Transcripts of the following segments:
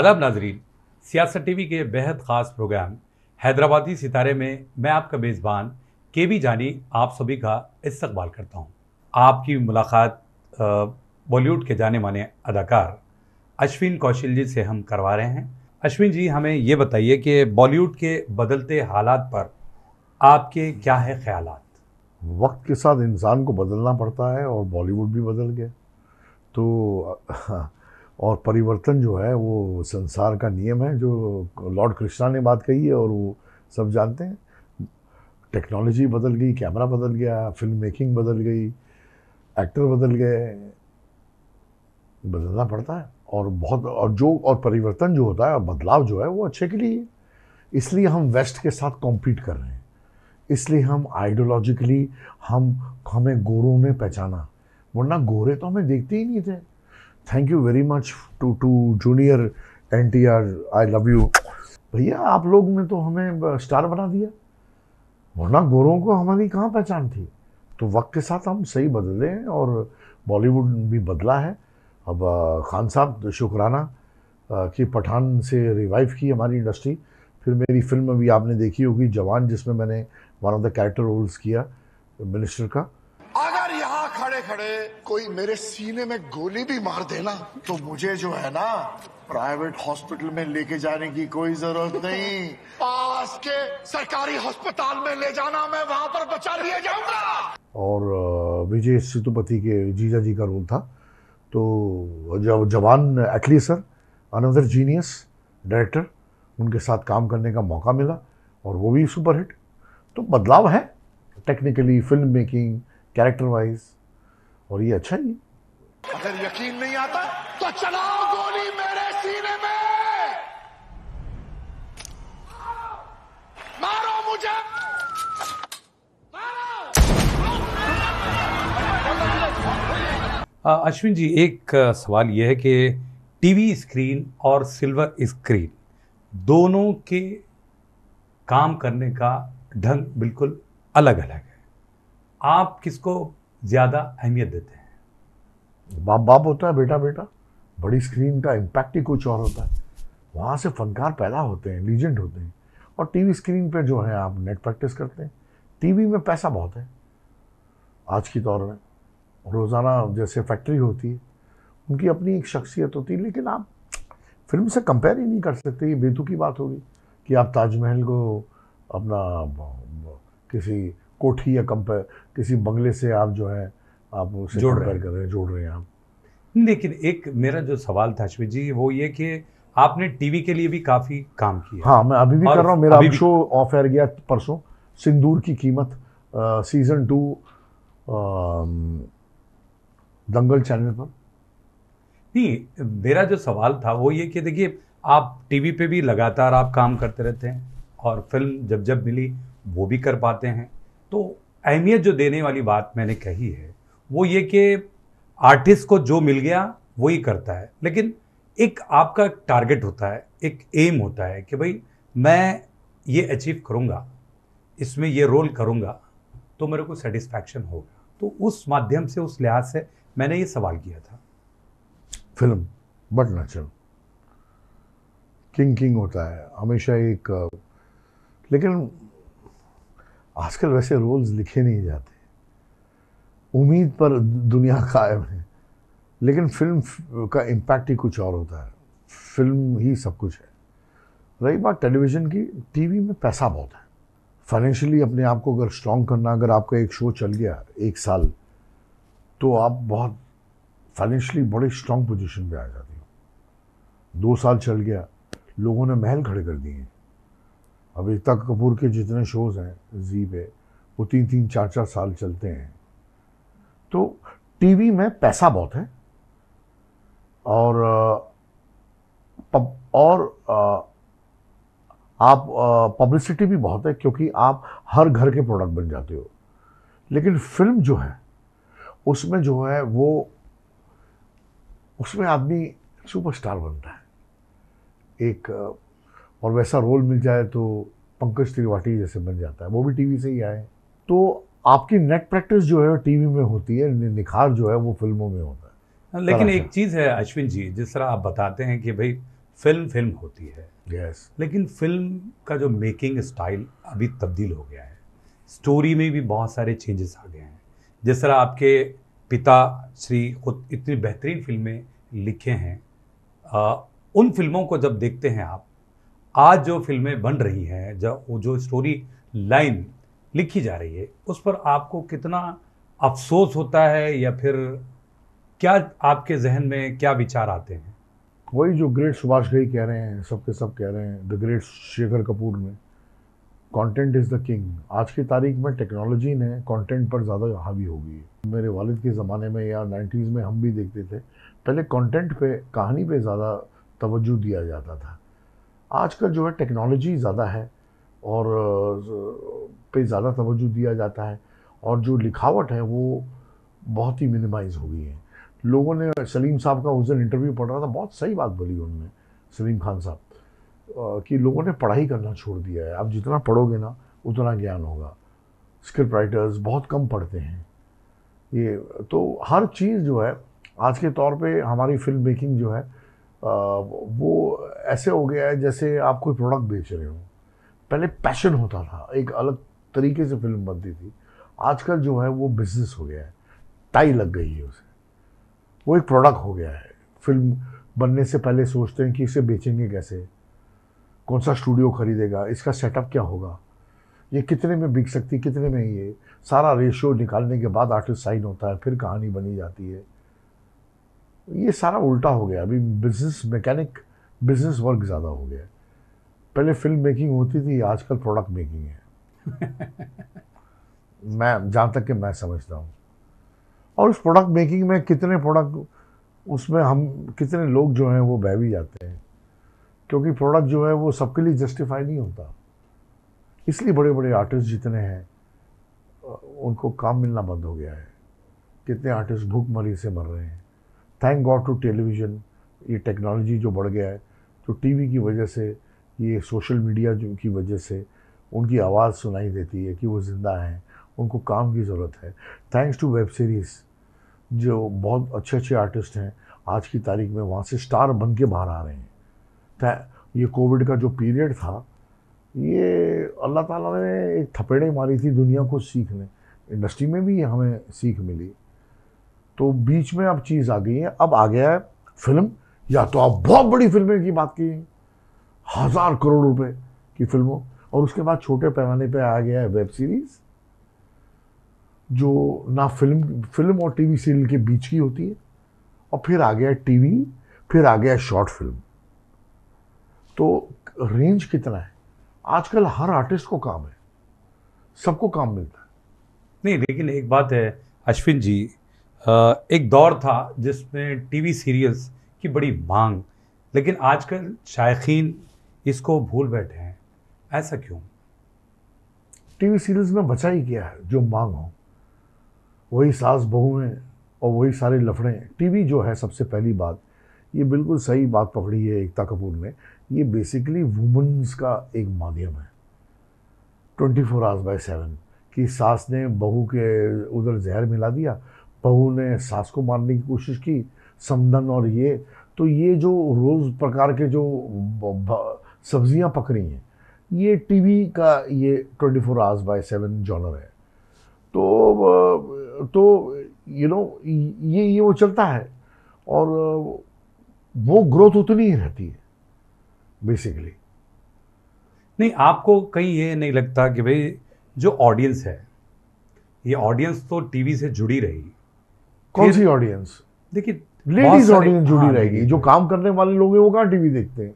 आदाब नाजरीन सियासत टीवी के बेहद ख़ास प्रोग्राम हैदराबादी सितारे में मैं आपका मेज़बान के बी जानी आप सभी का इस्तकबाल करता हूँ आपकी मुलाकात बॉलीवुड के जाने माने अदाकार अश्विन कौशल जी से हम करवा रहे हैं अश्विन जी हमें ये बताइए कि बॉलीवुड के बदलते हालात पर आपके क्या है ख्याल वक्त के साथ इंसान को बदलना पड़ता है और बॉलीवुड भी बदल गया तो और परिवर्तन जो है वो संसार का नियम है जो लॉर्ड कृष्णा ने बात कही है और वो सब जानते हैं टेक्नोलॉजी बदल गई कैमरा बदल गया फिल्म मेकिंग बदल गई एक्टर बदल गए बदलना पड़ता है और बहुत और जो और परिवर्तन जो होता है और बदलाव जो है वो अच्छे के लिए इसलिए हम वेस्ट के साथ कॉम्पीट कर रहे हैं इसलिए हम आइडियोलॉजिकली हम हमें गोरों में पहचाना वरना गोरे तो हमें देखते ही नहीं थे thank you very much to to junior N T R I love you भैया आप लोग ने तो हमें स्टार बना दिया वरना गोरों को हमारी कहाँ पहचान थी तो वक्त के साथ हम सही बदले हैं और बॉलीवुड भी बदला है अब खान साहब शुक्राना कि पठान से रिवाइव की हमारी इंडस्ट्री फिर मेरी फिल्म भी आपने देखी होगी जवान जिसमें मैंने one of the character roles किया मिनिस्टर का खड़े खड़े कोई मेरे सीने में गोली भी मार देना तो मुझे जो है ना प्राइवेट हॉस्पिटल में लेके जाने की कोई जरूरत नहीं पास के सरकारी अस्पताल में ले जाना मैं वहां पर बचा लिए जाऊंगा और विजय सेतुपति के जीजा जी का रोल था तो जब Jawan Atlee sir another genius director उनके साथ काम करने का मौका मिला और वो भी सुपरहिट तो बदलाव है technically film making character wise और ये अच्छा ही अगर यकीन नहीं आता तो चलाओ गोली मेरे सीने में मारो मुझे अश्विन जी एक सवाल यह है कि टीवी स्क्रीन और सिल्वर स्क्रीन दोनों के काम करने का ढंग बिल्कुल अलग अलग है आप किसको ज़्यादा अहमियत देते हैं बाप बाप होता है बेटा बेटा बड़ी स्क्रीन का इम्पैक्ट ही कुछ और होता है वहाँ से फनकार पैदा होते हैं लीजेंड होते हैं और टीवी स्क्रीन पे जो है आप नेट प्रैक्टिस करते हैं टीवी में पैसा बहुत है आज की दौर में रोज़ाना जैसे फैक्ट्री होती है उनकी अपनी एक शख्सियत होती है लेकिन आप फिल्म से कंपेयर ही नहीं कर सकते ये बेतु की बात होगी कि आप ताजमहल को अपना किसी कोठी या कंपेयर किसी बंगले से आप जो है आप उसे जोड़ कर रहे हैं जोड़ रहे हैं आप लेकिन एक मेरा जो सवाल था अश्विन जी वो ये कि आपने टीवी के लिए भी काफ़ी काम किया हाँ मैं अभी भी कर रहा हूँ मेरा शो ऑफ एयर गया परसों सिंदूर की कीमत आ, सीजन टू दंगल चैनल पर नहीं मेरा जो सवाल था वो ये कि देखिए आप टीवी पे भी लगातार आप काम करते रहते हैं और फिल्म जब जब मिली वो भी कर पाते हैं तो अहमियत जो देने वाली बात मैंने कही है वो ये कि आर्टिस्ट को जो मिल गया वही करता है लेकिन एक आपका टारगेट होता है एक एम होता है कि भाई मैं ये अचीव करूँगा इसमें ये रोल करूँगा तो मेरे को सेटिस्फैक्शन होगा तो उस माध्यम से उस लिहाज से मैंने ये सवाल किया था film but natural king king होता है हमेशा एक लेकिन आजकल वैसे रोल्स लिखे नहीं जाते उम्मीद पर दुनिया कायम है लेकिन फिल्म का इम्पैक्ट ही कुछ और होता है फिल्म ही सब कुछ है रही बात टेलीविज़न की टीवी में पैसा बहुत है फाइनेंशियली अपने आप को अगर स्ट्रॉन्ग करना अगर आपका एक शो चल गया एक साल तो आप बहुत फाइनेंशियली बड़े स्ट्रॉन्ग पोजीशन पे आ जाती हो दो साल चल गया लोगों ने महल खड़े कर दिए हैं अब एकता कपूर के जितने शोज़ हैं जी पे वो तीन तीन चार चार साल चलते हैं तो टीवी में पैसा बहुत है और पब, और आप पब्लिसिटी भी बहुत है क्योंकि आप हर घर के प्रोडक्ट बन जाते हो लेकिन फिल्म जो है उसमें जो है वो उसमें आदमी सुपरस्टार बनता है एक और वैसा रोल मिल जाए तो पंकज त्रिपाठी जैसे बन जाता है वो भी टीवी से ही आए तो आपकी नेट प्रैक्टिस जो है टीवी में होती है निखार जो है वो फिल्मों में होता है हाँ, लेकिन एक चीज़ है अश्विन जी जिस तरह आप बताते हैं कि भाई फिल्म फिल्म होती है यस yes. लेकिन फिल्म का जो मेकिंग स्टाइल अभी तब्दील हो गया है स्टोरी में भी बहुत सारे चेंजेस आ गए हैं जिस तरह आपके पिता श्री खुद इतनी बेहतरीन फिल्में लिखे हैं आ, उन फिल्मों को जब देखते हैं आप आज जो फिल्में बन रही हैं जब वो जो स्टोरी लाइन लिखी जा रही है उस पर आपको कितना अफसोस होता है या फिर क्या आपके जहन में क्या विचार आते हैं वही जो ग्रेट सुभाष घई कह रहे हैं सबके सब कह रहे हैं द ग्रेट शेखर कपूर में कंटेंट इज़ द किंग आज की तारीख में टेक्नोलॉजी ने कंटेंट पर ज़्यादा हावी हो गई है मेरे वालिद के ज़माने में या नाइन्टीज़ में हम भी देखते थे पहले कंटेंट पे कहानी पे ज़्यादा तवज्जो दिया जाता था आजकल जो है टेक्नोलॉजी ज़्यादा है और पे ज़्यादा तोज्जो दिया जाता है और जो लिखावट है वो बहुत ही मिनिमाइज हो गई है लोगों ने सलीम साहब का उस दिन इंटरव्यू पढ़ रहा था बहुत सही बात बोली उन्होंने सलीम खान साहब कि लोगों ने पढ़ाई करना छोड़ दिया है आप जितना पढ़ोगे ना उतना ज्ञान होगा स्क्रिप्ट राइटर्स बहुत कम पढ़ते हैं ये तो हर चीज़ जो है आज के तौर पे हमारी फिल्म मेकिंग जो है वो ऐसे हो गया है जैसे आप कोई प्रोडक्ट बेच रहे हो पहले पैशन होता था एक अलग तरीके से फिल्म बनती थी आजकल जो है वो बिजनेस हो गया है टाई लग गई है उसे वो एक प्रोडक्ट हो गया है फिल्म बनने से पहले सोचते हैं कि इसे बेचेंगे कैसे कौन सा स्टूडियो खरीदेगा इसका सेटअप क्या होगा ये कितने में बिक सकती कितने में ये सारा रेशियो निकालने के बाद आर्टिस्ट साइन होता है फिर कहानी बनी जाती है ये सारा उल्टा हो गया अभी बिजनेस मैकेनिक बिजनेस वर्क ज़्यादा हो गया पहले फिल्म मेकिंग होती थी आजकल प्रोडक्ट मेकिंग है मैं जहाँ तक कि मैं समझता हूँ और उस प्रोडक्ट मेकिंग में कितने प्रोडक्ट उसमें हम कितने लोग जो हैं वो बह भी जाते हैं क्योंकि प्रोडक्ट जो है वो सबके लिए जस्टिफाई नहीं होता इसलिए बड़े बड़े आर्टिस्ट जितने हैं उनको काम मिलना बंद हो गया है कितने आर्टिस्ट भूखमरी से मर रहे हैं थैंक गॉड टू टेलीविज़न ये टेक्नोलॉजी जो बढ़ गया है तो टीवी की वजह से ये सोशल मीडिया जो की वजह से उनकी आवाज़ सुनाई देती है कि वो ज़िंदा हैं उनको काम की ज़रूरत है थैंक्स टू वेब सीरीज़ जो बहुत अच्छे अच्छे आर्टिस्ट हैं आज की तारीख में वहाँ से स्टार बन के बाहर आ रहे हैं ये कोविड का जो पीरियड था ये अल्लाह ताला ने एक थपेड़े मारी थी दुनिया को सीखने इंडस्ट्री में भी हमें सीख मिली तो बीच में अब चीज़ आ गई है अब आ गया है फिल्म या तो आप बहुत बड़ी फिल्में की बात की हज़ार करोड़ रुपए की फिल्मों और उसके बाद छोटे पैमाने पे आ गया है वेब सीरीज़ जो ना फिल्म फिल्म और टीवी सीरियल के बीच की होती है और फिर आ गया टीवी फिर आ गया शॉर्ट फिल्म तो रेंज कितना है आजकल हर आर्टिस्ट को काम है सबको काम मिलता है नहीं लेकिन एक बात है अश्विन जी एक दौर था जिसमें टीवी सीरियल्स की बड़ी मांग लेकिन आजकल शायकीन इसको भूल बैठे हैं ऐसा क्यों टीवी सीरियल्स में बचा ही क्या है जो मांग हो वही सास बहुएं और वही सारे लफड़े टीवी जो है सबसे पहली बात ये बिल्कुल सही बात पकड़ी है एकता कपूर ने ये बेसिकली वुमेंस का एक माध्यम है twenty four hours by seven कि सास ने बहू के उधर जहर मिला दिया बहू ने सास को मारने की कोशिश की समदन और ये तो ये जो रोज़ प्रकार के जो सब्जियां पक रही हैं ये टीवी का ये twenty four hours by seven genre है तो तो यू नो ये ये वो चलता है और वो ग्रोथ उतनी ही रहती है बेसिकली नहीं आपको कहीं ये नहीं लगता कि भाई जो ऑडियंस है ये ऑडियंस तो टीवी से जुड़ी रही कौन सी ऑडियंस देखिए लेडीज ऑडियंस जुड़ी हाँ, रहेगी जो काम करने वाले लोग हैं वो कहाँ टीवी देखते हैं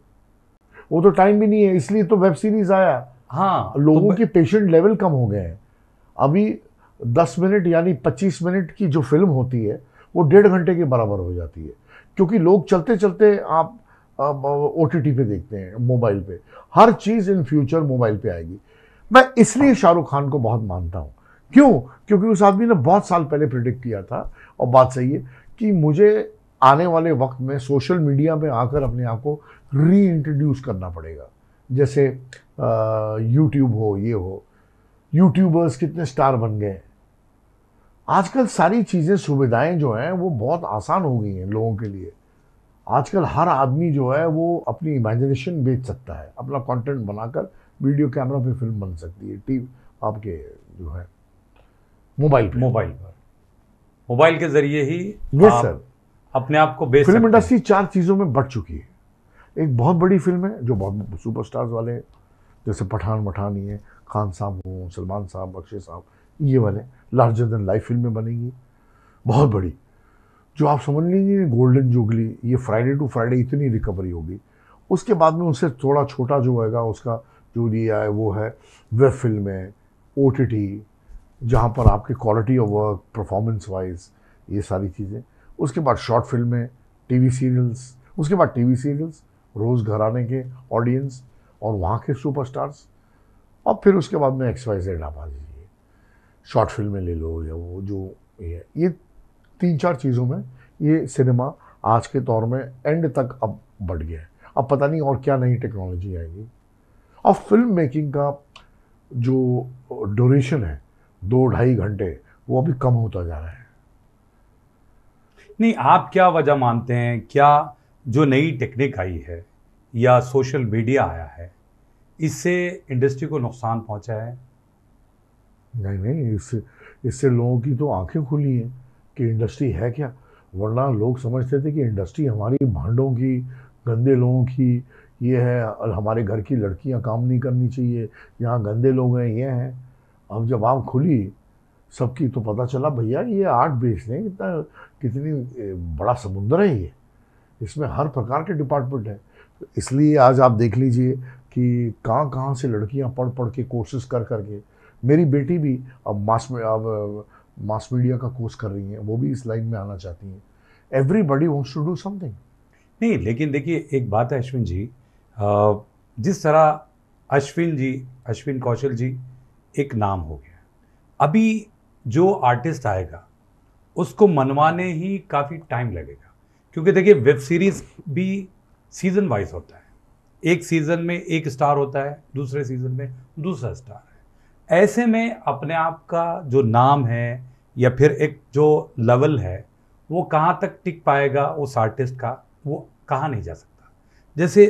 वो तो टाइम भी नहीं है इसलिए तो वेब सीरीज आया हाँ तो लोगों तो के पेशेंट लेवल कम हो गए हैं अभी दस मिनट यानी पच्चीस मिनट की जो फिल्म होती है वो डेढ़ घंटे के बराबर हो जाती है क्योंकि लोग चलते चलते आप ओ टी टी पे देखते हैं मोबाइल पे हर चीज़ इन फ्यूचर मोबाइल पे आएगी मैं इसलिए हाँ। शाहरुख खान को बहुत मानता हूँ क्यों क्योंकि उस आदमी ने बहुत साल पहले प्रिडिक्ट किया था और बात सही है कि मुझे आने वाले वक्त में सोशल मीडिया में आकर अपने आप को री इंट्रोड्यूस करना पड़ेगा जैसे यूट्यूब हो ये हो यूट्यूबर्स कितने स्टार बन गए आजकल सारी चीज़ें सुविधाएं जो हैं वो बहुत आसान हो गई हैं लोगों के लिए आजकल हर आदमी जो है वो अपनी इमेजिनेशन बेच सकता है अपना कंटेंट बनाकर वीडियो कैमरा पे फिल्म बन सकती है टीवी आपके जो है मोबाइल मोबाइल पर मोबाइल के जरिए ही yes, आप सर अपने आप को बेच फिल्म इंडस्ट्री चार चीज़ों में बढ़ चुकी है एक बहुत बड़ी फिल्म है जो बहुत सुपरस्टार्स वाले हैं जैसे पठान मठान ये खान साहब हो सलमान साहब अक्षय साहब ये वाले लार्जर देन लाइफ फिल्में बनेंगी बहुत बड़ी जो आप समझ लीजिए गोल्डन जुगली ये फ्राइडे टू फ्राइडे इतनी रिकवरी होगी उसके बाद में उनसे थोड़ा छोटा जो होगा उसका जो ये है वो है वेब फिल्में ओ टी टी जहाँ पर आपकी quality of work performance wise ये सारी चीज़ें उसके बाद शॉर्ट फिल्में टीवी सीरियल्स उसके बाद टीवी सीरियल्स रोज़ घर आने के ऑडियंस और वहाँ के सुपरस्टार्स और फिर उसके बाद में एक्स वाई जेड आप आ जाइए शॉर्ट फिल्में ले लो या वो जो ये ये तीन चार चीज़ों में ये सिनेमा आज के दौर में एंड तक अब बढ़ गया है अब पता नहीं और क्या नई टेक्नोलॉजी आएगी और फिल्म मेकिंग का जो ड्यूरेशन है दो ढाई घंटे वो अभी कम होता जा रहा है नहीं आप क्या वजह मानते हैं क्या जो नई टेक्निक आई है या सोशल मीडिया आया है इससे इंडस्ट्री को नुकसान पहुंचा है नहीं नहीं इससे इससे लोगों की तो आंखें खुली हैं कि इंडस्ट्री है क्या वरना लोग समझते थे कि इंडस्ट्री हमारी भांडों की गंदे लोगों की ये है और हमारे घर की लड़कियां काम नहीं करनी चाहिए यहाँ गंदे लोग हैं ये हैं अब जब आम खुली सबकी तो पता चला भैया ये आर्ट बेस नहीं इतना कितनी बड़ा समुंदर है ये इसमें हर प्रकार के डिपार्टमेंट है तो इसलिए आज आप देख लीजिए कि कहाँ कहाँ से लड़कियाँ पढ़ पढ़ के कोर्सेज कर कर के मेरी बेटी भी अब मास में अब मास मीडिया का कोर्स कर रही हैं वो भी इस लाइन में आना चाहती हैं buddy wants to do something नहीं लेकिन देखिए एक बात है अश्विन जी जिस तरह अश्विन जी अश्विन कौशल जी एक नाम हो गया अभी जो आर्टिस्ट आएगा उसको मनवाने ही काफ़ी टाइम लगेगा क्योंकि देखिए वेब सीरीज़ भी सीज़न वाइज होता है एक सीज़न में एक स्टार होता है दूसरे सीज़न में दूसरा स्टार है ऐसे में अपने आप का जो नाम है या फिर एक जो लेवल है वो कहाँ तक टिक पाएगा उस आर्टिस्ट का वो कहाँ नहीं जा सकता जैसे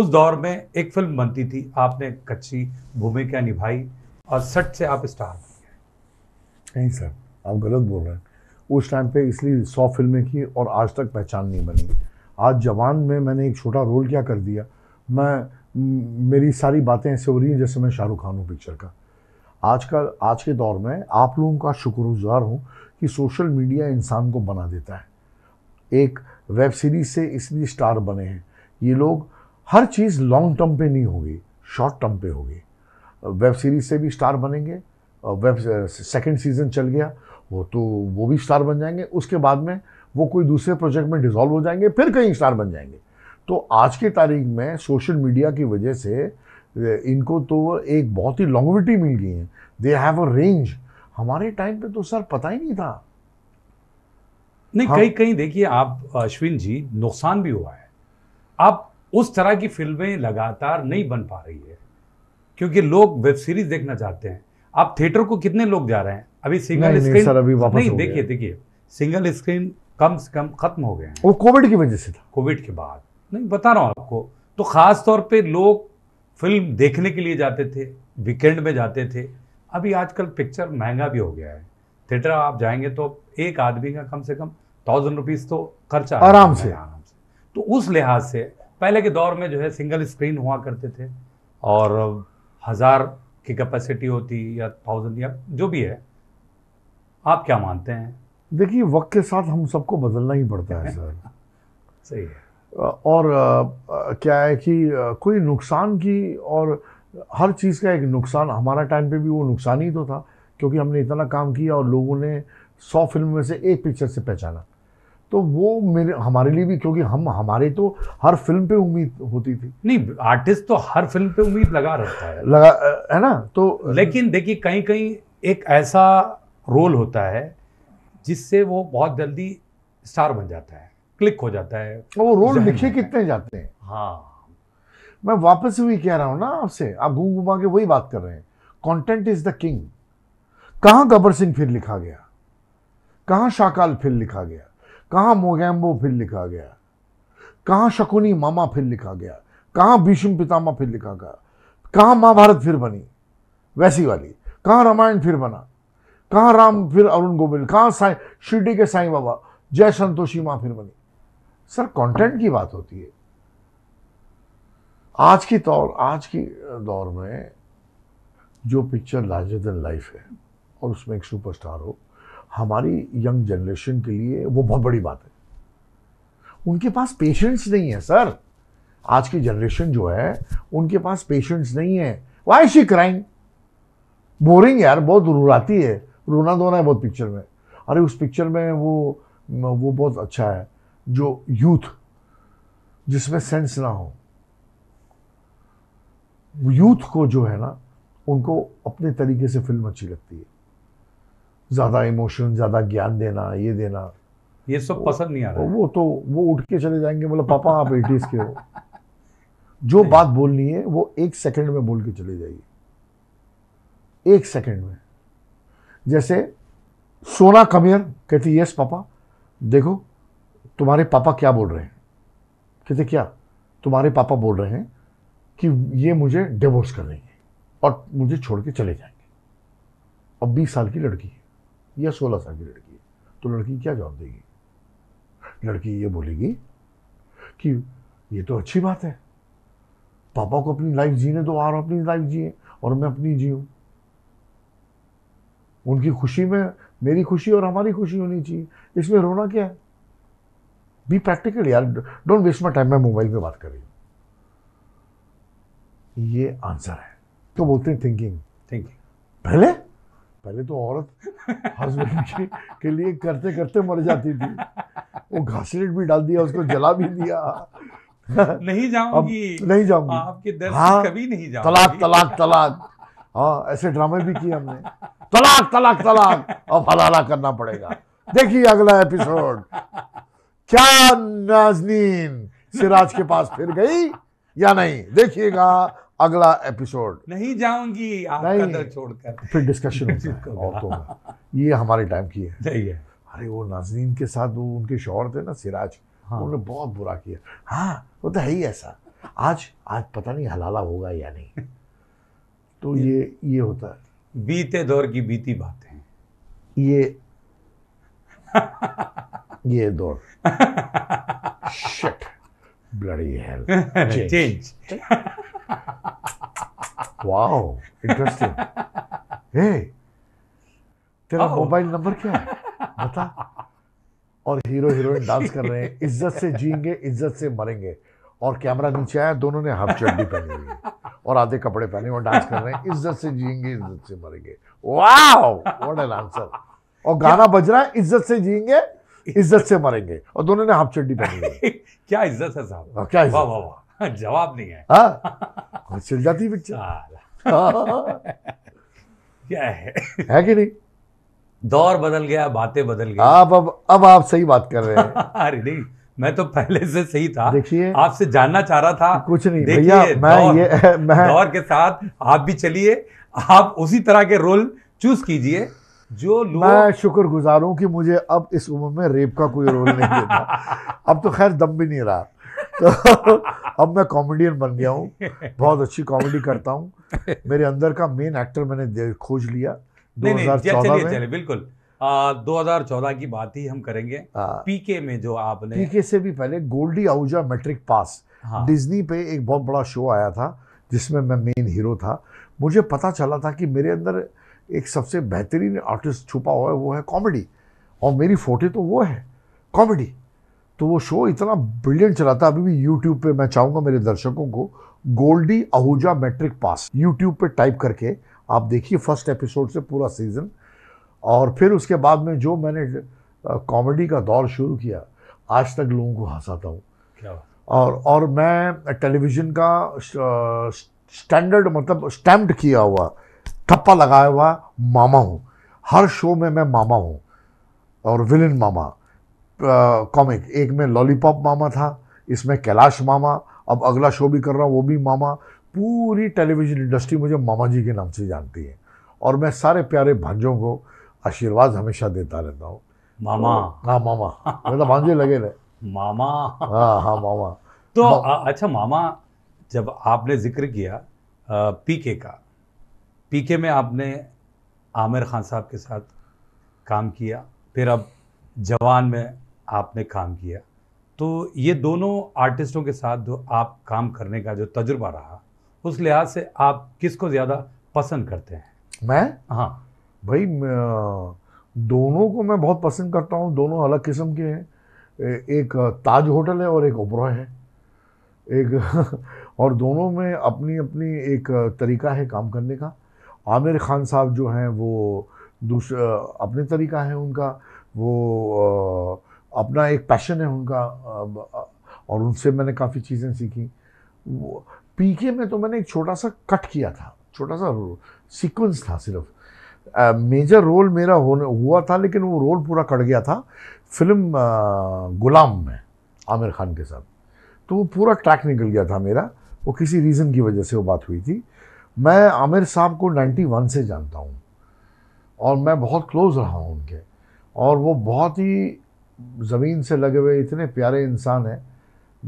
उस दौर में एक फिल्म बनती थी आपने कच्ची भूमिका निभाई अड़सठ से आप स्टार नहीं सर आप गलत बोल रहे हैं उस टाइम पे इसलिए सौ फिल्में की और आज तक पहचान नहीं बनी आज जवान में मैंने एक छोटा रोल क्या कर दिया मैं मेरी सारी बातें ऐसे हो रही हैं जैसे मैं शाहरुख खान हूँ पिक्चर का आज का आज के दौर में आप लोगों का शुक्रगुजार हूँ कि सोशल मीडिया इंसान को बना देता है एक वेब सीरीज से इसलिए स्टार बने हैं ये लोग हर चीज़ लॉन्ग टर्म पे नहीं होगी शॉर्ट टर्म पे होगी वेब सीरीज से भी स्टार बनेंगे वेब सेकेंड सीज़न चल गया वो तो वो भी स्टार बन जाएंगे उसके बाद में वो कोई दूसरे प्रोजेक्ट में डिज़ोल्व हो जाएंगे फिर कहीं स्टार बन जाएंगे तो आज की तारीख में सोशल मीडिया की वजह से इनको तो एक बहुत ही लॉन्गविटी मिल गई है दे हैव अ रेंज हमारे टाइम पे तो सर पता ही नहीं था नहीं हाँ। कहीं कहीं देखिए आप अश्विन जी नुकसान भी हुआ है आप उस तरह की फिल्में लगातार नहीं बन पा रही है क्योंकि लोग वेब सीरीज देखना चाहते हैं आप थिएटर को कितने लोग जा रहे हैं अभी सिंगल स्क्रीन नहीं देखिए देखिए सिंगल स्क्रीन कम से कम खत्म हो गए हैं वो कोविड की वजह से था कोविड के बाद नहीं बता रहा हूँ आपको तो ख़ास तौर पे लोग फिल्म देखने के लिए जाते थे वीकेंड में जाते थे अभी आजकल पिक्चर महंगा भी हो गया है थिएटर आप जाएंगे तो एक आदमी का कम से कम थाउजेंड रुपीज़ तो खर्चा आराम से आराम से तो उस लिहाज से पहले के दौर में जो है सिंगल स्क्रीन हुआ करते थे और हज़ार की कैपेसिटी होती या थाउजेंड या जो भी है आप क्या मानते हैं देखिए वक्त के साथ हम सबको बदलना ही पड़ता है सर सही है और क्या है कि कोई नुकसान की और हर चीज़ का एक नुकसान हमारा टाइम पे भी वो नुकसान ही तो था क्योंकि हमने इतना काम किया और लोगों ने सौ फिल्म में से एक पिक्चर से पहचाना तो वो मेरे हमारे लिए भी क्योंकि हम हमारे तो हर फिल्म पे उम्मीद होती थी नहीं आर्टिस्ट तो हर फिल्म पे उम्मीद लगा रहता है लगा है ना तो लेकिन देखिए कहीं कहीं एक ऐसा रोल होता है जिससे वो बहुत जल्दी स्टार बन जाता है क्लिक हो जाता है वो रोल लिखे कितने जाते हैं हाँ मैं वापस भी कह रहा हूँ ना आपसे आप घूम घुमा के वही बात कर रहे हैं कॉन्टेंट इज द किंग कहाँ गबर सिंह फिर लिखा गया कहाँ शाकाल फिर लिखा गया कहाँ मोगैम्बो फिर लिखा गया कहाँ शकुनी मामा फिर लिखा गया कहाँ भीष्म पितामा फिर लिखा गया कहाँ महाभारत फिर बनी वैसी वाली कहाँ रामायण फिर बना कहाँ राम फिर अरुण गोविंद कहाँ साई शिरडी के साईं बाबा जय संतोषी माँ फिर बनी सर कंटेंट की बात होती है आज की तौर आज की दौर में जो पिक्चर लार्जर देन लाइफ है और उसमें एक सुपरस्टार हो हमारी यंग जनरेशन के लिए वो बहुत बड़ी बात है उनके पास पेशेंस नहीं है सर आज की जनरेशन जो है उनके पास पेशेंस नहीं है वाई शी क्राइम बोरिंग यार बहुत रुलाती है रोना धोना है बहुत पिक्चर में अरे उस पिक्चर में वो वो बहुत अच्छा है जो यूथ जिसमें सेंस ना हो यूथ को जो है ना उनको अपने तरीके से फिल्म अच्छी लगती है ज़्यादा इमोशन ज़्यादा ज्ञान देना ये देना ये सब पसंद नहीं आ रहा वो तो वो उठ के चले जाएंगे मतलब पापा आप एटीज के हो जो बात बोलनी है वो एक सेकंड में बोल के चले जाइए एक सेकंड में जैसे सोना कमियर कहती यस पापा देखो तुम्हारे पापा क्या बोल रहे हैं कहते क्या तुम्हारे पापा बोल रहे हैं कि ये मुझे डिवोर्स कर देंगे और मुझे छोड़ के चले जाएंगे अब बीस साल की लड़की या सोलह साल की लड़की है तो लड़की क्या जवाब देगी लड़की ये बोलेगी कि ये तो अच्छी बात है पापा को अपनी लाइफ जीने दो और अपनी लाइफ जिए और मैं अपनी जीऊँ उनकी खुशी में मेरी खुशी और हमारी खुशी होनी चाहिए इसमें रोना क्या है बी प्रैक्टिकल यार डोंट वेस्ट माई टाइम मैं मोबाइल पे बात कर रही हूँ ये आंसर है तो बोलते हैं थिंकिंग थिंकिंग पहले पहले तो औरत हस्बैंड के के लिए करते करते मर जाती थी वो घासरेट भी डाल दिया उसको जला भी दिया नहीं जाऊंगी नहीं जाऊंगी आपके दर्द हाँ, कभी नहीं जाऊंगी तलाक तलाक तलाक हाँ ऐसे ड्रामे भी किए हमने तलाक तलाक तलाक अब हलाला करना पड़ेगा देखिए अगला एपिसोड क्या नाजनीन सिराज के पास फिर गई या नहीं देखिएगा अगला एपिसोड नहीं जाऊंगी आपका छोड़कर फिर डिस्कशन और तो ये हमारे टाइम की है सही है अरे वो नाजरीन के साथ वो उनके शोर थे ना सिराज हाँ। उन्होंने बहुत बुरा किया हाँ वो तो है ही ऐसा आज आज पता नहीं हलाला होगा या नहीं तो ये ये होता है बीते दौर की बीती बातें ये ये दौर shit bloody hell change wow interesting hey तेरा मोबाइल oh. नंबर क्या है बता और हीरो हीरोइन डांस कर रहे हैं इज्जत से जिएंगे इज्जत से मरेंगे और कैमरा नीचे आया दोनों ने हाफ चड्डी पहनी हुई और आधे कपड़े पहने और डांस कर रहे हैं इज्जत से जिएंगे इज्जत से मरेंगे वाओ व्हाट एन आंसर और गाना बज रहा है इज्जत से जिएंगे इज्जत से मरेंगे और दोनों ने हाफ चड्डी पहनी हुई क्या इज्जत है साहब हाँ, क्या इज्जत वाह वाह वाह जवाब नहीं है हाँ चल जाती पिक्चर हाँ। क्या है है कि नहीं दौर बदल गया बातें बदल गई आप अब अब आप सही बात कर रहे हैं अरे नहीं मैं तो पहले से सही था देखिए आपसे जानना चाह रहा था कुछ नहीं भैया मैं ये मैं दौर के साथ आप भी चलिए आप उसी तरह के रोल चूज कीजिए जो मैं शुक्र गुजार हूँ कि मुझे अब इस उम्र में रेप का कोई रोल नहीं देता अब तो खैर दम भी नहीं रहा तो अब मैं कॉमेडियन बन गया हूँ बहुत अच्छी कॉमेडी करता हूँ मेरे अंदर का मेन एक्टर मैंने खोज लिया दो हजार चौदह बिल्कुल दो हजार चौदह की बात ही हम करेंगे हाँ। पीके में जो आपने पीके से भी पहले Goldie Ahuja matric pass Disney हाँ। डिज्नी पे एक बहुत बड़ा शो आया था जिसमें मैं मेन हीरो था मुझे पता चला था कि मेरे अंदर एक सबसे बेहतरीन आर्टिस्ट छुपा हुआ है वो है कॉमेडी और मेरी फोटे तो वो है कॉमेडी तो वो शो इतना ब्रिलियंट चला था अभी भी यूट्यूब पे मैं चाहूँगा मेरे दर्शकों को Goldie Ahuja matric pass YouTube पे टाइप करके आप देखिए फर्स्ट एपिसोड से पूरा सीज़न और फिर उसके बाद में जो मैंने कॉमेडी का दौर शुरू किया आज तक लोगों को हंसाता हूँ और और मैं टेलीविज़न का स्टैंडर्ड मतलब स्टैम्प्ड किया हुआ थप्पा लगाया हुआ मामा हूँ हर शो में मैं मामा हूँ और विलन मामा कॉमिक एक में लॉलीपॉप मामा था इसमें कैलाश मामा अब अगला शो भी कर रहा हूँ वो भी मामा पूरी टेलीविज़न इंडस्ट्री मुझे मामा जी के नाम से जानती है और मैं सारे प्यारे भांजों को आशीर्वाद हमेशा देता रहता हूँ मामा हाँ मामा मतलब भांजे लगे रहे मामा हाँ हाँ मामा तो मा, अच्छा मामा जब आपने जिक्र किया पीके का पीके में आपने आमिर खान साहब के साथ काम किया फिर अब जवान में आपने काम किया तो ये दोनों आर्टिस्टों के साथ जो आप काम करने का जो तजुर्बा रहा उस लिहाज से आप किसको ज़्यादा पसंद करते हैं मैं हाँ भाई दोनों को मैं बहुत पसंद करता हूँ दोनों अलग किस्म के हैं एक ताज होटल है और एक ओबरा है एक और दोनों में अपनी अपनी एक तरीका है काम करने का आमिर खान साहब जो हैं वो दूसरा अपने तरीका है उनका वो अपना एक पैशन है उनका और उनसे मैंने काफ़ी चीज़ें सीखी पीके में तो मैंने एक छोटा सा कट किया था छोटा सा सीक्वेंस था सिर्फ मेजर रोल मेरा होने हुआ था लेकिन वो रोल पूरा कट गया था फिल्म गुलाम में आमिर खान के साथ तो वो पूरा ट्रैक निकल गया था मेरा वो किसी रीज़न की वजह से वो बात हुई थी मैं आमिर साहब को 91 से जानता हूँ और मैं बहुत क्लोज़ रहा हूँ उनके और वो बहुत ही ज़मीन से लगे हुए इतने प्यारे इंसान हैं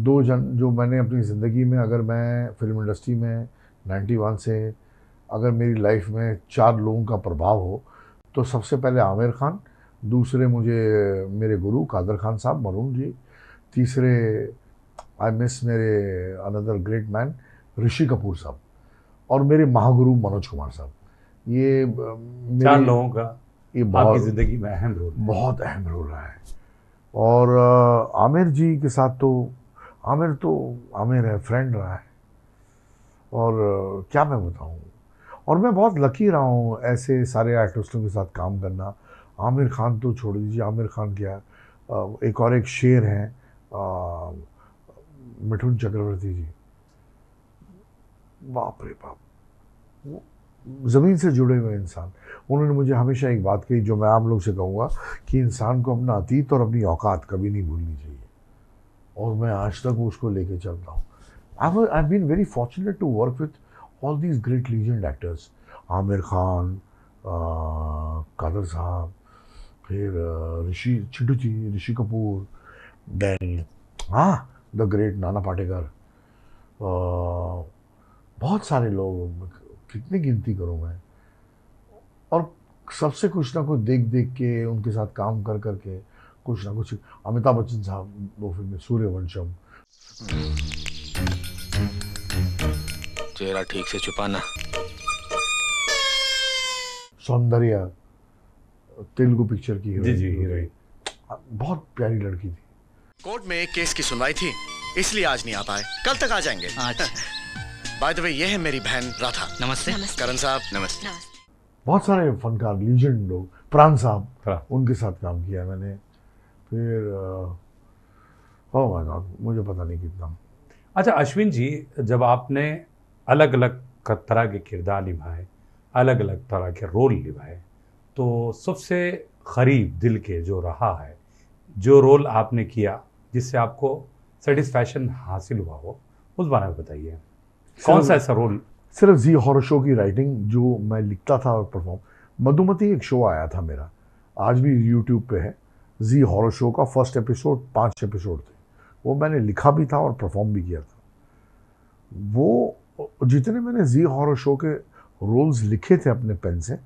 दो जन जो मैंने अपनी ज़िंदगी में अगर मैं फिल्म इंडस्ट्री में 91 से अगर मेरी लाइफ में चार लोगों का प्रभाव हो तो सबसे पहले आमिर खान दूसरे मुझे मेरे गुरु कादर खान साहब मरून जी तीसरे आई मिस मेरे another great man Rishi Kapoor साहब और मेरे महागुरु मनोज कुमार साहब ये चार लोगों का ये बहुत ज़िंदगी में अहम रोल बहुत अहम रोल रहा है और आमिर जी के साथ तो आमिर तो आमिर है फ्रेंड रहा है और क्या मैं बताऊँ और मैं बहुत लकी रहा हूँ ऐसे सारे आर्टिस्टों के साथ काम करना आमिर खान तो छोड़ दीजिए आमिर खान क्या एक और एक शेर हैं मिठुन चक्रवर्ती जी बाप रे बाप वो ज़मीन से जुड़े हुए इंसान उन्होंने मुझे हमेशा एक बात कही जो मैं आप लोग से कहूँगा कि इंसान को अपना अतीत और अपनी औकात कभी नहीं भूलनी चाहिए और मैं आज तक उसको लेके चलता हूँ I I been very fortunate to work with all these great legend actors Aamir Khan Kader साहब फिर ऋषि चिडू जी ऋषि कपूर देन हाँ द ग्रेट नाना पाटेकर बहुत सारे लोग कितनी गिनती करूँ मैं और सबसे कुछ ना कुछ देख देख के उनके साथ काम कर कर के कुछ ना कुछ अमिताभ बच्चन साहब वो फिल्म सूर्यवंशम चेहरा ठीक से छुपाना सौंदर्य तेलुगु पिक्चर की जी जी हीरोइन बहुत प्यारी लड़की थी कोर्ट में एक केस की सुनवाई थी इसलिए आज नहीं आ पाए कल तक आ जाएंगे बाय द वे ये है मेरी बहन राधा नमस्ते, नमस्ते। करण साहब नमस्ते, नमस्ते। बहुत सारे फनकार लीजेंड लोग प्राण साहब हाँ। उनके साथ काम किया मैंने फिर ओह माय गॉड मुझे पता नहीं कितना अच्छा अश्विन जी जब आपने अलग अलग तरह के किरदार निभाए अलग अलग तरह के रोल निभाए तो सबसे करीब दिल के जो रहा है जो रोल आपने किया जिससे आपको सेटिस्फैक्शन हासिल हुआ हो उस बारे में बताइए कौन सा ऐसा रोल सिर्फ जी हॉर शो की राइटिंग जो मैं लिखता था और परफॉर्म मधुमती एक शो आया था मेरा आज भी यूट्यूब पे है जी हॉर शो का फर्स्ट एपिसोड पांच एपिसोड थे वो मैंने लिखा भी था और परफॉर्म भी किया था वो जितने मैंने जी हॉर शो के रोल्स लिखे थे अपने पेन से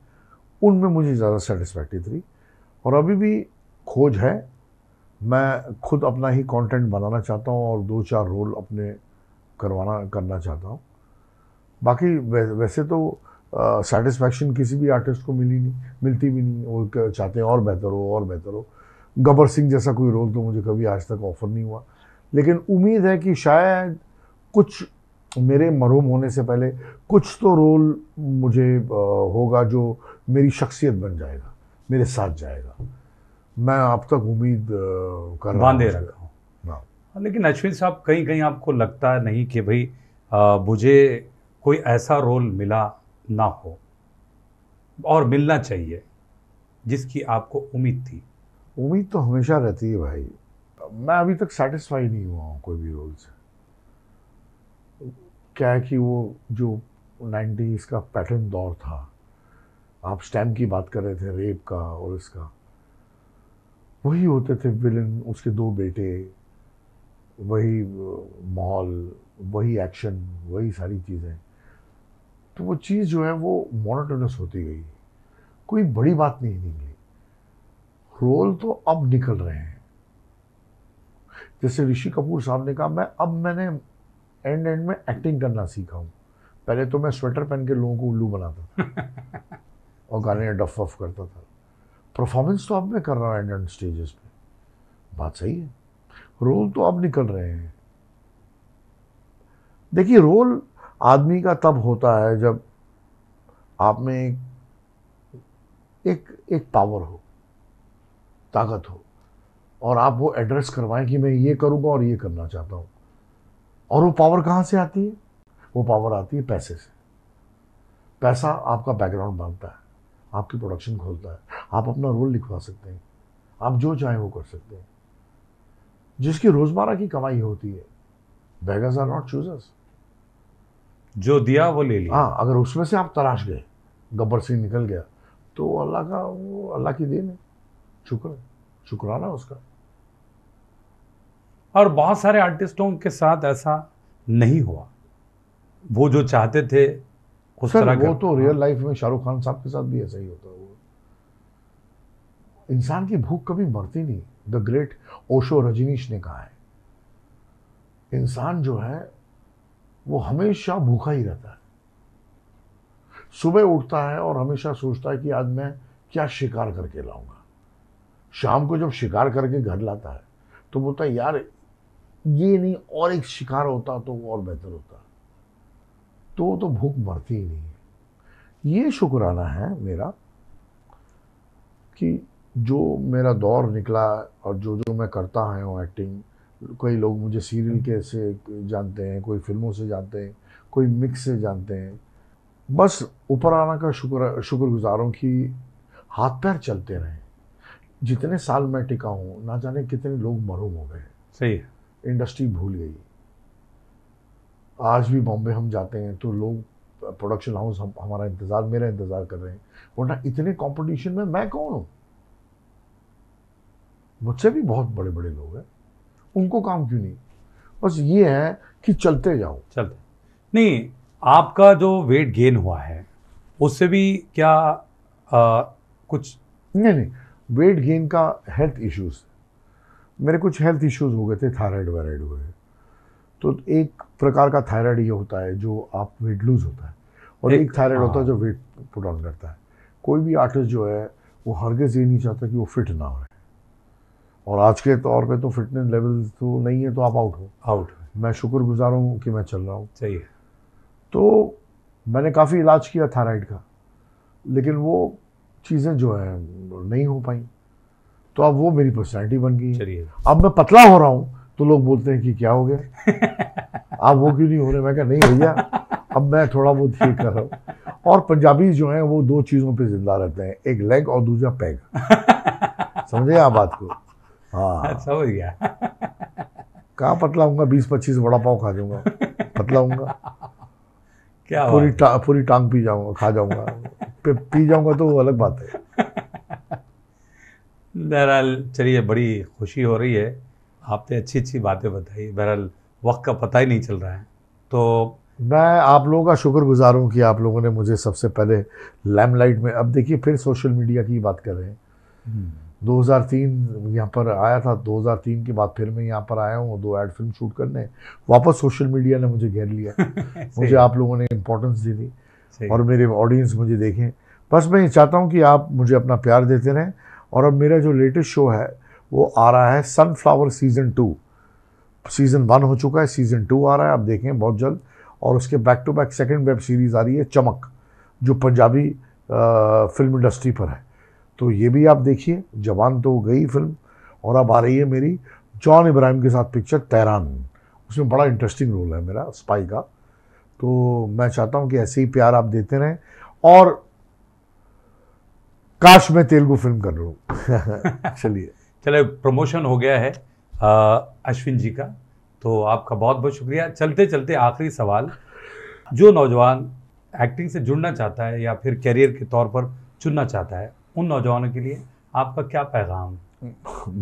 उनमें मुझे ज़्यादा सेटिस्फैक्ट्री थी और अभी भी खोज है मैं खुद अपना ही कंटेंट बनाना चाहता हूँ और दो चार रोल अपने करवाना करना चाहता हूँ बाकी वैसे तो सेटिस्फैक्शन uh, किसी भी आर्टिस्ट को मिली नहीं मिलती भी नहीं वो चाहते हैं और बेहतर हो और बेहतर हो गबर सिंह जैसा कोई रोल तो मुझे कभी आज तक ऑफर नहीं हुआ लेकिन उम्मीद है कि शायद कुछ मेरे मरूम होने से पहले कुछ तो रोल मुझे होगा जो मेरी शख्सियत बन जाएगा मेरे साथ जाएगा मैं आप तक उम्मीद कर रहा रखा हूँ हाँ। लेकिन अश्विन साहब कहीं कहीं आपको लगता नहीं कि भाई मुझे कोई ऐसा रोल मिला ना हो और मिलना चाहिए जिसकी आपको उम्मीद थी उम्मीद तो हमेशा रहती है भाई मैं अभी तक सेटिस्फाई नहीं हुआ हूँ कोई भी रोल से क्या है कि वो जो नाइन्टीज़ का पैटर्न दौर था आप स्टैम की बात कर रहे थे रेप का और इसका वही होते थे विलन उसके दो बेटे वही माहौल वही एक्शन वही सारी चीज़ें तो वो चीज़ जो है वो मोनोटोनस होती गई कोई बड़ी बात नहीं निकली रोल तो अब निकल रहे हैं जैसे ऋषि कपूर साहब ने कहा मैं अब मैंने एंड एंड में एक्टिंग करना सीखा हूँ पहले तो मैं स्वेटर पहन के लोगों को उल्लू बनाता था और गाने डफ वफ करता था परफॉर्मेंस तो अब मैं कर रहा हूँ एंड एंड स्टेजेस पे बात सही है रोल तो अब निकल रहे हैं देखिए रोल आदमी का तब होता है जब आप में एक एक, एक पावर हो ताकत हो और आप वो एड्रेस करवाएं कि मैं ये करूंगा और ये करना चाहता हूं और वो पावर कहां से आती है वो पावर आती है पैसे से पैसा आपका बैकग्राउंड बनता है आपकी प्रोडक्शन खोलता है आप अपना रोल लिखवा सकते हैं आप जो चाहें वो कर सकते हैं जिसकी रोज़मर्रा की कमाई होती है बैगर्स आर नॉट चूजर्स जो दिया वो ले लिया हाँ अगर उसमें से आप तराश गए गब्बर सिंह निकल गया तो अल्लाह का वो अल्लाह की देन है शुक्र शुक्राना उसका और बहुत सारे आर्टिस्टों के साथ ऐसा नहीं हुआ वो जो चाहते थे उस तरह वो तो हाँ। रियल लाइफ में शाहरुख खान साहब के साथ भी ऐसा ही होता है इंसान की भूख कभी मरती नहीं द ग्रेट ओशो रजनीश ने कहा है इंसान जो है वो हमेशा भूखा ही रहता है सुबह उठता है और हमेशा सोचता है कि आज मैं क्या शिकार करके लाऊंगा शाम को जब शिकार करके घर लाता है तो बोलता है यार ये नहीं और एक शिकार होता तो और बेहतर होता तो वो तो भूख मरती ही नहीं है ये शुक्राना है मेरा कि जो मेरा दौर निकला और जो जो मैं करता है एक्टिंग कोई लोग मुझे सीरियल के से जानते हैं कोई फिल्मों से जानते हैं कोई मिक्स से जानते हैं बस ऊपर आना का शुक्र शुक्रगुजार हूँ कि हाथ पैर चलते रहे जितने साल मैं टिका हूँ ना जाने कितने लोग मरूम हो गए सही है इंडस्ट्री भूल गई आज भी बॉम्बे हम जाते हैं तो लोग प्रोडक्शन हाउस हम हमारा इंतज़ार मेरा इंतज़ार कर रहे हैं वरना इतने कंपटीशन में मैं कौन हूँ मुझसे भी बहुत बड़े बड़े लोग हैं उनको काम क्यों नहीं बस ये है कि चलते जाओ चलते नहीं आपका जो वेट गेन हुआ है उससे भी क्या आ, कुछ नहीं नहीं वेट गेन का हेल्थ इश्यूज मेरे कुछ हेल्थ इश्यूज हो गए थे थायराइड वायराइड हुए तो एक प्रकार का थायराइड ये होता है जो आप वेट लूज होता है और एक, एक थायराइड होता है जो वेट पुट ऑन करता है कोई भी आर्टिस्ट जो है वो हरगज ये नहीं चाहता कि वो फिट ना हो और आज के तौर पे तो फिटनेस लेवल तो नहीं है तो आप आउट हो आउट मैं शुक्र गुजार हूँ कि मैं चल रहा हूँ सही है तो मैंने काफ़ी इलाज किया थायराइड का लेकिन वो चीज़ें जो हैं नहीं हो पाई तो अब वो मेरी पर्सनैलिटी बन गई अब मैं पतला हो रहा हूँ तो लोग बोलते हैं कि क्या हो गया आप वो क्यों नहीं हो रहे मैं क्या नहीं भैया अब मैं थोड़ा बहुत ठीक कर रहा हूँ और पंजाबी जो हैं वो दो चीज़ों पे जिंदा रहते हैं एक लेग और दूसरा पैग समझे आप बात को हाँ।, हाँ समझ गया कहाँ पतला हूँ बीस पच्चीस वड़ा पाव खा जाऊंगा पतला हूँ क्या पूरी टा, पूरी टांग पी जाऊंगा खा जाऊंगा पी जाऊंगा तो वो अलग बात है बहरहाल चलिए बड़ी खुशी हो रही है आपने अच्छी अच्छी बातें बताई बहरहाल वक्त का पता ही नहीं चल रहा है तो मैं आप लोगों का शुक्र गुजार हूँ कि आप लोगों ने मुझे सबसे पहले लैमलाइट में अब देखिए फिर सोशल मीडिया की बात कर रहे हैं हम्म। 2003 यहाँ पर आया था 2003 के बाद फिर मैं यहाँ पर आया हूँ दो एड फिल्म शूट करने वापस सोशल मीडिया ने मुझे घेर लिया मुझे आप लोगों ने इम्पोर्टेंस दी थी और मेरे ऑडियंस मुझे देखें बस मैं ये चाहता हूँ कि आप मुझे अपना प्यार देते रहें और अब मेरा जो लेटेस्ट शो है वो आ रहा है sunflower season two season one हो चुका है सीज़न टू आ रहा है आप देखें बहुत जल्द और उसके back to back second web series आ रही है चमक जो पंजाबी फिल्म इंडस्ट्री पर है तो ये भी आप देखिए जवान तो गई फिल्म और अब आ रही है मेरी जॉन इब्राहिम के साथ पिक्चर तैरान उसमें बड़ा इंटरेस्टिंग रोल है मेरा स्पाई का तो मैं चाहता हूँ कि ऐसे ही प्यार आप देते रहें और काश मैं तेलुगु फिल्म कर लूँ चलिए चले प्रमोशन हो गया है आ, अश्विन जी का तो आपका बहुत बहुत शुक्रिया चलते चलते आखिरी सवाल जो नौजवान एक्टिंग से जुड़ना चाहता है या फिर करियर के तौर पर चुनना चाहता है उन नौजवानों के लिए आपका क्या पैगाम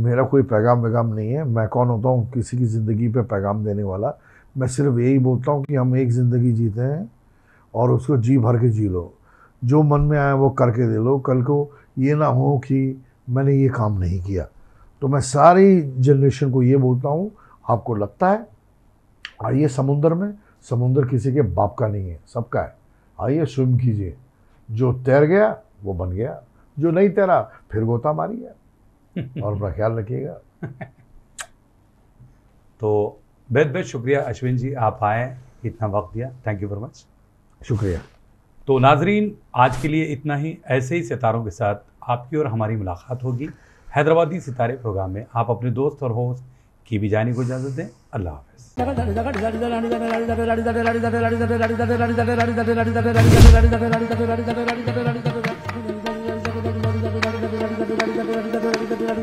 मेरा कोई पैगाम वैगाम नहीं है मैं कौन होता हूँ किसी की ज़िंदगी पे पैगाम देने वाला मैं सिर्फ यही बोलता हूँ कि हम एक ज़िंदगी जीते हैं और उसको जी भर के जी लो जो मन में आया वो करके दे लो कल को ये ना हो कि मैंने ये काम नहीं किया तो मैं सारी जनरेशन को ये बोलता हूँ आपको लगता है आइए समुंदर में समुंदर किसी के बाप का नहीं है सबका है आइए स्विम कीजिए जो तैर गया वो बन गया जो नहीं तैरा फिर गोता मारिए और अपना ख्याल रखिएगा तो बहुत बहुत शुक्रिया अश्विन जी आप आए इतना वक्त दिया थैंक यू वेरी मच शुक्रिया तो नाजरीन आज के लिए इतना ही ऐसे ही सितारों के साथ आपकी और हमारी मुलाकात होगी हैदराबादी सितारे प्रोग्राम में आप अपने दोस्त और होस्ट की भी जाने को इजाज़त दें अल्लाह हाफिज़